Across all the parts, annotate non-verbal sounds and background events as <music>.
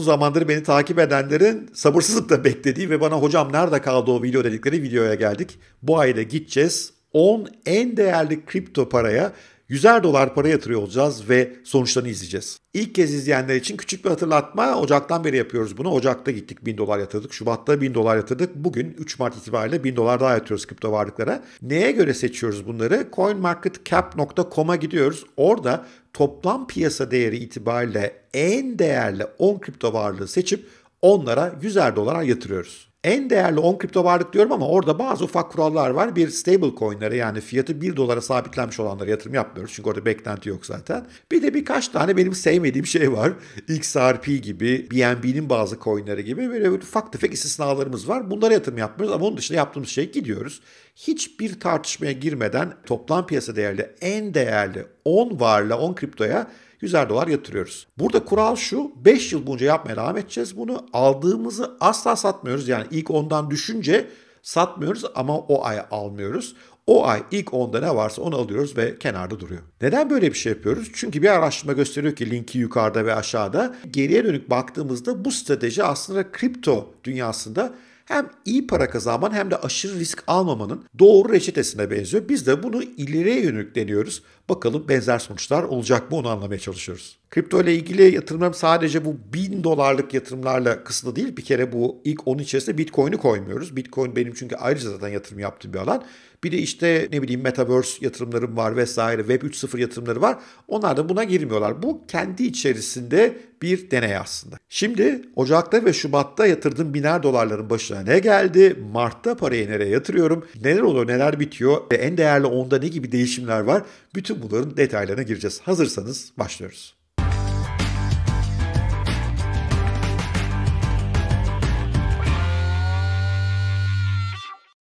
uzun zamandır beni takip edenlerin sabırsızlıkla beklediği ve bana hocam nerede kaldı o video dedikleri videoya geldik. Bu ayda gideceğiz. 10 en değerli kripto paraya 100'er dolar para yatırıyor olacağız ve sonuçlarını izleyeceğiz. İlk kez izleyenler için küçük bir hatırlatma. Ocaktan beri yapıyoruz bunu. Ocak'ta gittik 1000 dolar yatırdık. Şubat'ta 1000 dolar yatırdık. Bugün 3 Mart itibariyle 1000 dolar daha yatıyoruz kripto varlıklara. Neye göre seçiyoruz bunları? coinmarketcap.com'a gidiyoruz. Orada toplam piyasa değeri itibariyle en değerli 10 kripto varlığı seçip onlara 100'er dolara yatırıyoruz. En değerli 10 kripto varlık diyorum ama orada bazı ufak kurallar var. Bir stable coinlere yani fiyatı 1 dolara sabitlenmiş olanlara yatırım yapmıyoruz. Çünkü orada beklenti yok zaten. Bir de birkaç tane benim sevmediğim şey var. XRP gibi, BNB'nin bazı coinleri gibi böyle ufak tefek istisnalarımız var. Bunlara yatırım yapmıyoruz ama onun dışında yaptığımız şey gidiyoruz. Hiçbir tartışmaya girmeden toplam piyasa değerli en değerli 10 varla 10 kriptoya 100'er dolar yatırıyoruz. Burada kural şu 5 yıl boyunca yapmaya devam edeceğiz bunu. Aldığımızı asla satmıyoruz. Yani ilk ondan düşünce satmıyoruz ama o ay almıyoruz. O ay ilk onda ne varsa onu alıyoruz ve kenarda duruyor. Neden böyle bir şey yapıyoruz? Çünkü bir araştırma gösteriyor ki linki yukarıda ve aşağıda. Geriye dönük baktığımızda bu strateji aslında kripto dünyasında hem iyi para kazanmanın hem de aşırı risk almamanın doğru reçetesine benziyor. Biz de bunu ileriye yönelik deniyoruz. Bakalım benzer sonuçlar olacak mı onu anlamaya çalışıyoruz. Kripto ile ilgili yatırımlarım sadece bu 1000 dolarlık yatırımlarla kısıtlı değil. Bir kere bu ilk 10 içerisinde Bitcoin'i koymuyoruz. Bitcoin benim çünkü ayrıca zaten yatırım yaptığım bir alan. Bir de işte ne bileyim Metaverse yatırımlarım var vesaire, Web 3.0 yatırımları var. Onlar da buna girmiyorlar. Bu kendi içerisinde bir deney aslında. Şimdi Ocak'ta ve Şubat'ta yatırdığım biner dolarların başına ne geldi? Mart'ta parayı nereye yatırıyorum? Neler oluyor, neler bitiyor? Ve en değerli onda ne gibi değişimler var? Bütün bunların detaylarına gireceğiz. Hazırsanız başlıyoruz.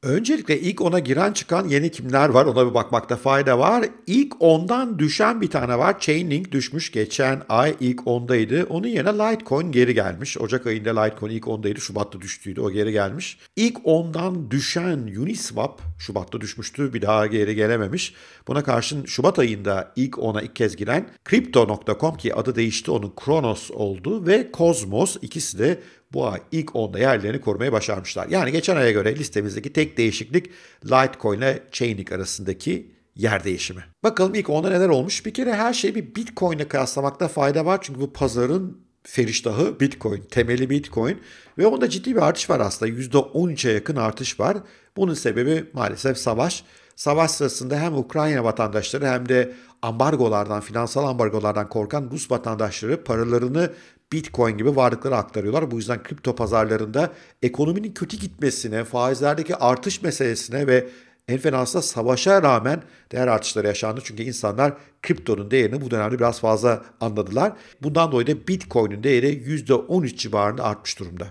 Öncelikle ilk 10'a giren çıkan yeni kimler var ona bir bakmakta fayda var. İlk 10'dan düşen bir tane var. Chainlink düşmüş geçen ay ilk 10'daydı. Onun yerine Litecoin geri gelmiş. Ocak ayında Litecoin ilk 10'daydı. Şubat'ta düştüydü o geri gelmiş. İlk 10'dan düşen Uniswap Şubat'ta düşmüştü bir daha geri gelememiş. Buna karşın Şubat ayında ilk 10'a ilk kez giren Crypto.com ki adı değişti onun Kronos oldu ve Cosmos ikisi de bu ay ilk 10'da yerlerini korumaya başarmışlar. Yani geçen aya göre listemizdeki tek değişiklik Litecoin ile Chainlink arasındaki yer değişimi. Bakalım ilk 10'da neler olmuş? Bir kere her şeyi bir Bitcoin ile kıyaslamakta fayda var. Çünkü bu pazarın feriştahı Bitcoin, temeli Bitcoin ve onda ciddi bir artış var aslında. %13'e yakın artış var. Bunun sebebi maalesef savaş. Savaş sırasında hem Ukrayna vatandaşları hem de ambargolardan, finansal ambargolardan korkan Rus vatandaşları paralarını Bitcoin gibi varlıkları aktarıyorlar. Bu yüzden kripto pazarlarında ekonominin kötü gitmesine, faizlerdeki artış meselesine ve en fenasında savaşa rağmen değer artışları yaşandı. Çünkü insanlar kriptonun değerini bu dönemde biraz fazla anladılar. Bundan dolayı da Bitcoin'in değeri %13 civarında artmış durumda.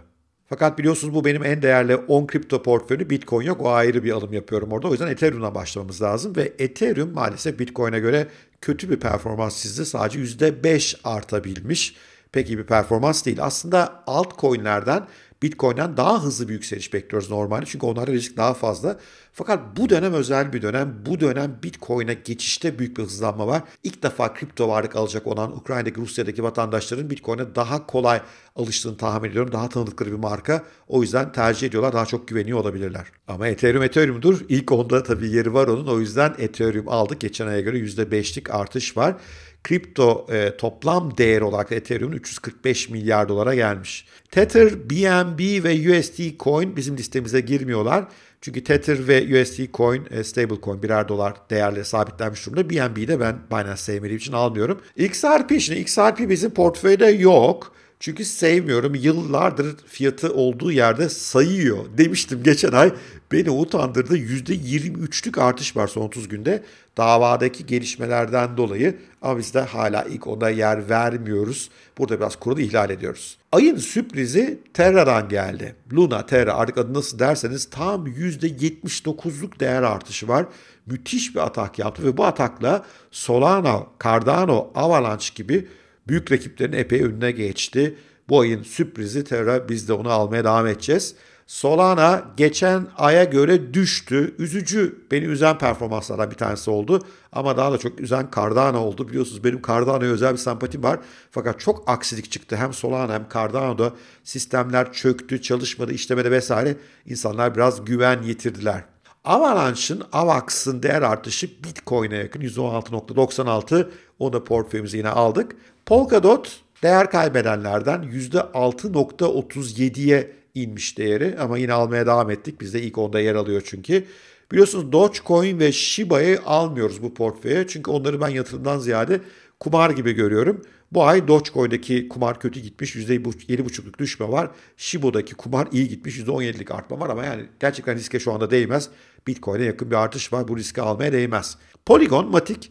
Fakat biliyorsunuz bu benim en değerli 10 kripto portföyü Bitcoin yok. O ayrı bir alım yapıyorum orada. O yüzden Ethereum'dan başlamamız lazım. Ve Ethereum maalesef Bitcoin'e göre kötü bir performans çizdi. Sadece %5 artabilmiş pek iyi bir performans değil. Aslında altcoin'lerden Bitcoin'den daha hızlı bir yükseliş bekliyoruz normalde. Çünkü onlarda risk daha fazla. Fakat bu dönem özel bir dönem. Bu dönem Bitcoin'e geçişte büyük bir hızlanma var. İlk defa kripto varlık alacak olan Ukrayna'daki Rusya'daki vatandaşların Bitcoin'e daha kolay alıştığını tahmin ediyorum. Daha tanıdıkları bir marka. O yüzden tercih ediyorlar. Daha çok güveniyor olabilirler. Ama Ethereum Ethereum'dur. İlk onda tabii yeri var onun. O yüzden Ethereum aldık. Geçen aya göre %5'lik artış var kripto e, toplam değer olarak Ethereum 345 milyar dolara gelmiş. Tether, BNB ve USD Coin bizim listemize girmiyorlar. Çünkü Tether ve USD Coin e, stable coin birer dolar değerle sabitlenmiş durumda. BNB'yi de ben Binance sevmediğim için almıyorum. XRP şimdi XRP bizim portföyde yok. Çünkü sevmiyorum. Yıllardır fiyatı olduğu yerde sayıyor. Demiştim geçen ay beni utandırdı. %23'lük artış var son 30 günde. Davadaki gelişmelerden dolayı ama biz de hala ilk ona yer vermiyoruz. Burada biraz kuralı ihlal ediyoruz. Ayın sürprizi Terra'dan geldi. Luna Terra artık adı nasıl derseniz tam %79'luk değer artışı var. Müthiş bir atak yaptı ve bu atakla Solana, Cardano, Avalanche gibi büyük rakiplerin epey önüne geçti. Bu ayın sürprizi Terra biz de onu almaya devam edeceğiz. Solana geçen aya göre düştü. Üzücü, beni üzen performanslardan bir tanesi oldu. Ama daha da çok üzen Cardano oldu. Biliyorsunuz benim Cardano'ya özel bir sempatim var. Fakat çok aksilik çıktı. Hem Solana hem Cardano'da sistemler çöktü, çalışmadı, işlemedi vesaire. İnsanlar biraz güven yitirdiler. Avalanche'ın, Avax'ın değer artışı Bitcoin'e yakın 116.96. Onu da portföyümüze yine aldık. Polkadot değer kaybedenlerden %6.37'ye inmiş değeri ama yine almaya devam ettik. Biz de ilk onda yer alıyor çünkü. Biliyorsunuz Dogecoin ve Shiba'yı almıyoruz bu portföye. Çünkü onları ben yatırımdan ziyade kumar gibi görüyorum. Bu ay Dogecoin'deki kumar kötü gitmiş. %7,5'luk düşme var. Shiba'daki kumar iyi gitmiş. %17'lik artma var ama yani gerçekten riske şu anda değmez. Bitcoin'e yakın bir artış var. Bu riski almaya değmez. Polygon, Matic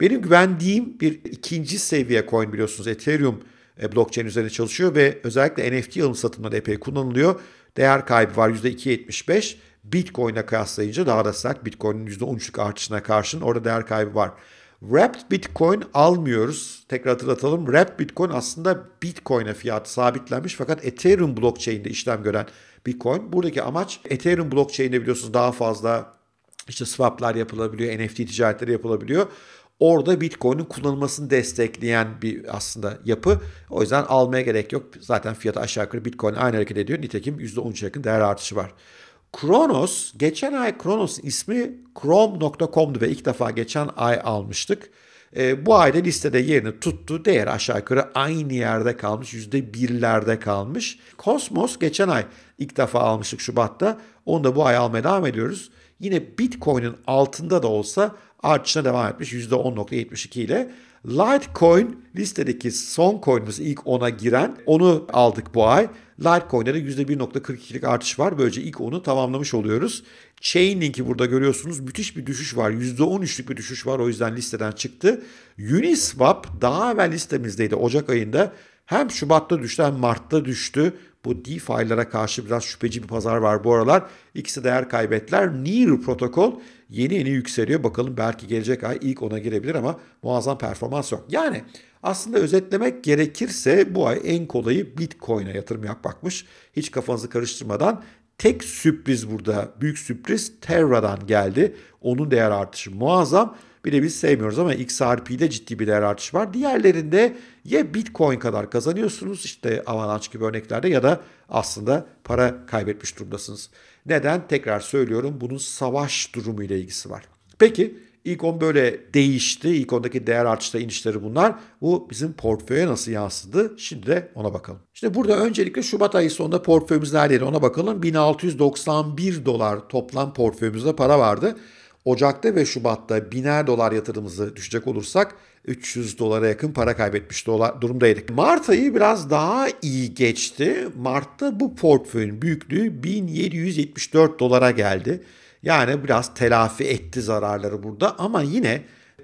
benim güvendiğim bir ikinci seviye coin biliyorsunuz Ethereum e, blockchain üzerinde çalışıyor ve özellikle NFT alım satımında epey kullanılıyor. Değer kaybı var %2.75. Bitcoin'e kıyaslayınca daha da sert. Bitcoin'in %13'lük artışına karşın orada değer kaybı var. Wrapped Bitcoin almıyoruz. Tekrar hatırlatalım. Wrapped Bitcoin aslında Bitcoin'e fiyatı sabitlenmiş fakat Ethereum blockchain'de işlem gören Bitcoin. Buradaki amaç Ethereum blockchain'de biliyorsunuz daha fazla işte swaplar yapılabiliyor, NFT ticaretleri yapılabiliyor orada Bitcoin'in kullanılmasını destekleyen bir aslında yapı. O yüzden almaya gerek yok. Zaten fiyatı aşağı yukarı Bitcoin aynı hareket ediyor. Nitekim %13 yakın değer artışı var. Kronos, geçen ay Kronos ismi Chrome.com'du ve ilk defa geçen ay almıştık. E, bu ayda listede yerini tuttu. Değer aşağı yukarı aynı yerde kalmış. Yüzde birlerde kalmış. Cosmos geçen ay ilk defa almıştık Şubat'ta. Onu da bu ay almaya devam ediyoruz. Yine Bitcoin'in altında da olsa artışına devam etmiş %10.72 ile. Litecoin listedeki son coin'imiz ilk 10'a giren onu aldık bu ay. Litecoin'de de %1.42'lik artış var. Böylece ilk 10'u tamamlamış oluyoruz. Chainlink'i burada görüyorsunuz. Müthiş bir düşüş var. %13'lük bir düşüş var. O yüzden listeden çıktı. Uniswap daha evvel listemizdeydi Ocak ayında. Hem Şubat'ta düştü hem Mart'ta düştü. Bu DeFi'lara karşı biraz şüpheci bir pazar var bu aralar. İkisi değer kaybettiler. Near protokol yeni yeni yükseliyor. Bakalım belki gelecek ay ilk ona girebilir ama muazzam performans yok. Yani aslında özetlemek gerekirse bu ay en kolayı Bitcoin'e yatırım yapmakmış. Hiç kafanızı karıştırmadan Tek sürpriz burada, büyük sürpriz Terra'dan geldi. Onun değer artışı muazzam. Bir de biz sevmiyoruz ama XRP'de ciddi bir değer artışı var. Diğerlerinde ya Bitcoin kadar kazanıyorsunuz işte Avalanche gibi örneklerde ya da aslında para kaybetmiş durumdasınız. Neden? Tekrar söylüyorum bunun savaş durumu ile ilgisi var. Peki ilk on böyle değişti. İlk ondaki değer artışta inişleri bunlar. Bu bizim portföye nasıl yansıdı? Şimdi de ona bakalım. İşte burada öncelikle Şubat ayı sonunda portföyümüz neredeydi ona bakalım. 1691 dolar toplam portföyümüzde para vardı. Ocak'ta ve Şubat'ta biner dolar yatırımımızı düşecek olursak 300 dolara yakın para kaybetmiş dolar durumdaydık. Mart ayı biraz daha iyi geçti. Mart'ta bu portföyün büyüklüğü 1774 dolara geldi. Yani biraz telafi etti zararları burada ama yine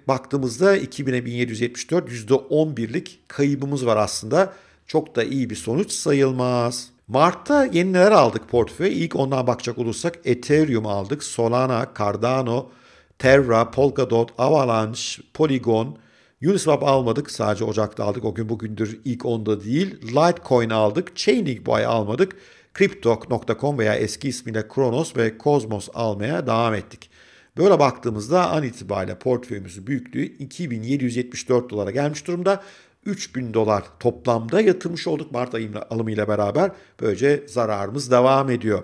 baktığımızda 2000'e 1774 %11'lik kaybımız var aslında. Çok da iyi bir sonuç sayılmaz. Mart'ta yeni neler aldık portföye? İlk ondan bakacak olursak Ethereum aldık, Solana, Cardano, Terra, Polkadot, Avalanche, Polygon, Uniswap almadık. Sadece Ocak'ta aldık. O gün bugündür ilk onda değil. Litecoin aldık. Chainlink Buy almadık. Crypto.com veya eski ismiyle Kronos ve Cosmos almaya devam ettik. Böyle baktığımızda an itibariyle portföyümüzün büyüklüğü 2774 dolara gelmiş durumda 3000 dolar toplamda yatırmış olduk Mart ayı alımıyla beraber. Böylece zararımız devam ediyor.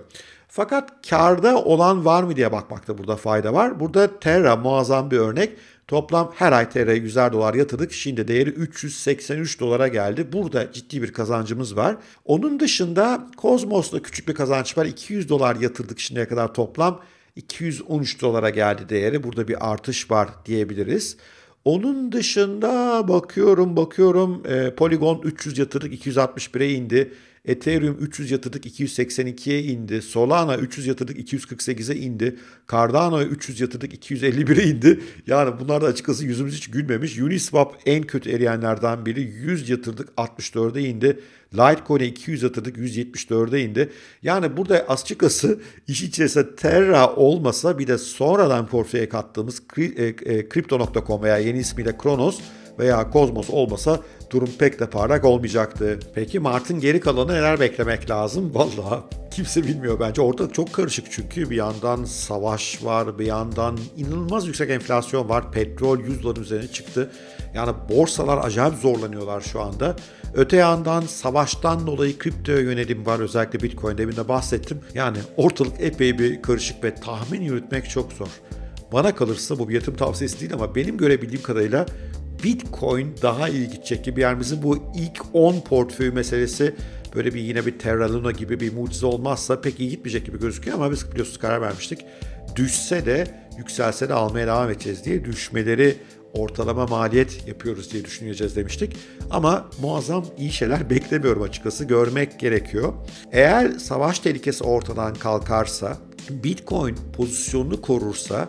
Fakat karda olan var mı diye bakmakta burada fayda var. Burada Terra muazzam bir örnek. Toplam her ay TR'ye 100'er dolar yatırdık. Şimdi değeri 383 dolara geldi. Burada ciddi bir kazancımız var. Onun dışında Kozmos'ta küçük bir kazanç var. 200 dolar yatırdık şimdiye kadar toplam. 213 dolara geldi değeri. Burada bir artış var diyebiliriz. Onun dışında bakıyorum bakıyorum e, Polygon 300 yatırdık 261'e indi. Ethereum 300 yatırdık 282'ye indi. Solana 300 yatırdık 248'e indi. Cardano 300 yatırdık 251'e indi. Yani bunlar da açıkçası yüzümüz hiç gülmemiş. Uniswap en kötü eriyenlerden biri. 100 yatırdık 64'e indi. Litecoin'e 200 yatırdık 174'e indi. Yani burada açıkçası iş içerisinde Terra olmasa bir de sonradan portföye kattığımız Crypto.com e, e, veya yeni ismiyle Kronos veya Cosmos olmasa durum pek de parlak olmayacaktı. Peki Mart'ın geri kalanı neler beklemek lazım? <laughs> Valla kimse bilmiyor bence. Ortalık çok karışık çünkü bir yandan savaş var, bir yandan inanılmaz yüksek enflasyon var. Petrol 100 doların üzerine çıktı. Yani borsalar acayip zorlanıyorlar şu anda. Öte yandan savaştan dolayı kripto yönelim var özellikle Bitcoin deminde bahsettim. Yani ortalık epey bir karışık ve tahmin yürütmek çok zor. Bana kalırsa bu bir yatırım tavsiyesi değil ama benim görebildiğim kadarıyla Bitcoin daha ilgi çekici bir yerimizin bu ilk 10 portföy meselesi böyle bir yine bir Terra Luna gibi bir mucize olmazsa pek iyi gitmeyecek gibi gözüküyor ama biz biliyorsunuz karar vermiştik. Düşse de yükselse de almaya devam edeceğiz diye düşmeleri ortalama maliyet yapıyoruz diye düşüneceğiz demiştik. Ama muazzam iyi şeyler beklemiyorum açıkçası. Görmek gerekiyor. Eğer savaş tehlikesi ortadan kalkarsa, Bitcoin pozisyonunu korursa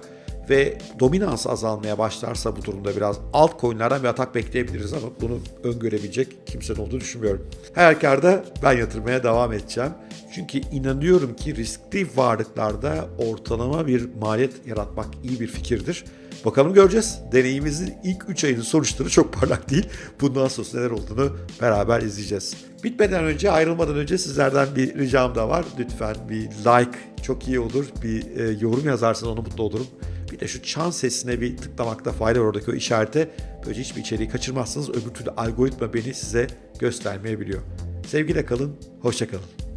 ve dominans azalmaya başlarsa bu durumda biraz alt coinlerden bir atak bekleyebiliriz ama bunu öngörebilecek kimsenin olduğunu düşünmüyorum. Her halükarda ben yatırmaya devam edeceğim. Çünkü inanıyorum ki riskli varlıklarda ortalama bir maliyet yaratmak iyi bir fikirdir. Bakalım göreceğiz. Deneyimizin ilk 3 ayının sonuçları çok parlak değil. Bundan sonra neler olduğunu beraber izleyeceğiz. Bitmeden önce, ayrılmadan önce sizlerden bir ricam da var. Lütfen bir like çok iyi olur. Bir e, yorum yazarsanız onu mutlu olurum. Bir de şu çan sesine bir tıklamakta fayda var oradaki o işarete. Böylece hiçbir içeriği kaçırmazsınız. Öbür türlü algoritma beni size göstermeyebiliyor. Sevgiyle kalın, hoşça kalın.